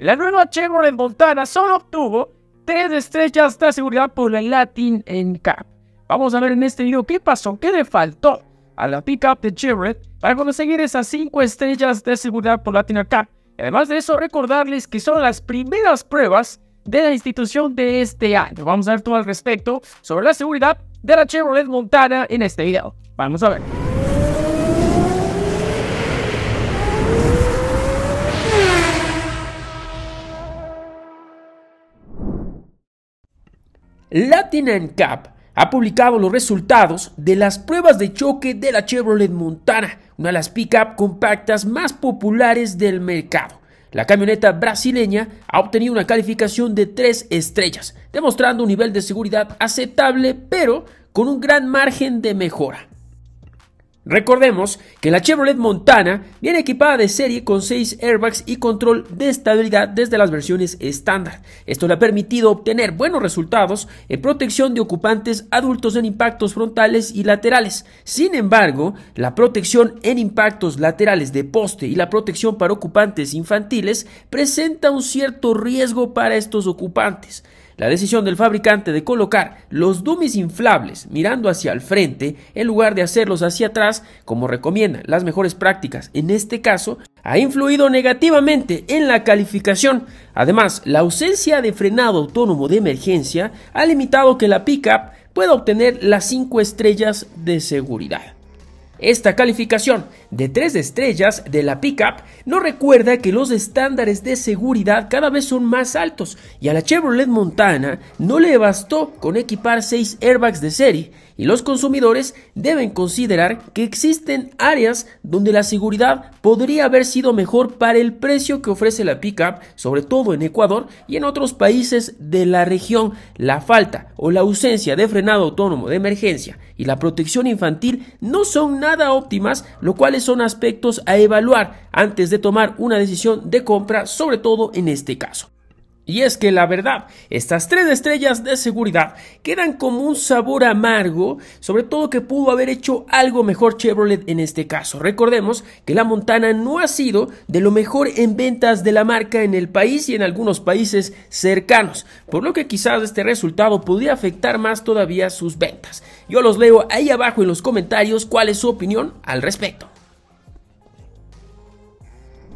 La nueva Chevrolet Montana solo obtuvo 3 estrellas de seguridad por la Latin NCAP. Vamos a ver en este video qué pasó, qué le faltó a la pickup de Chevrolet para conseguir esas 5 estrellas de seguridad por Latin NCAP. Además de eso, recordarles que son las primeras pruebas de la institución de este año. Vamos a ver todo al respecto sobre la seguridad de la Chevrolet Montana en este video. Vamos a ver. Latin NCAP ha publicado los resultados de las pruebas de choque de la Chevrolet Montana, una de las pick-up compactas más populares del mercado. La camioneta brasileña ha obtenido una calificación de 3 estrellas, demostrando un nivel de seguridad aceptable, pero con un gran margen de mejora. Recordemos que la Chevrolet Montana viene equipada de serie con 6 airbags y control de estabilidad desde las versiones estándar. Esto le ha permitido obtener buenos resultados en protección de ocupantes adultos en impactos frontales y laterales. Sin embargo, la protección en impactos laterales de poste y la protección para ocupantes infantiles presenta un cierto riesgo para estos ocupantes. La decisión del fabricante de colocar los dummies inflables mirando hacia el frente en lugar de hacerlos hacia atrás, como recomiendan las mejores prácticas en este caso, ha influido negativamente en la calificación. Además, la ausencia de frenado autónomo de emergencia ha limitado que la pickup pueda obtener las 5 estrellas de seguridad. Esta calificación de 3 estrellas de la pickup no recuerda que los estándares de seguridad cada vez son más altos y a la Chevrolet Montana no le bastó con equipar 6 airbags de serie y los consumidores deben considerar que existen áreas donde la seguridad podría haber sido mejor para el precio que ofrece la pickup, sobre todo en Ecuador y en otros países de la región. La falta o la ausencia de frenado autónomo de emergencia y la protección infantil no son nada óptimas, lo cual son aspectos a evaluar antes de tomar una decisión de compra, sobre todo en este caso. Y es que la verdad, estas tres estrellas de seguridad quedan como un sabor amargo, sobre todo que pudo haber hecho algo mejor Chevrolet en este caso. Recordemos que la Montana no ha sido de lo mejor en ventas de la marca en el país y en algunos países cercanos, por lo que quizás este resultado podría afectar más todavía sus ventas. Yo los leo ahí abajo en los comentarios cuál es su opinión al respecto.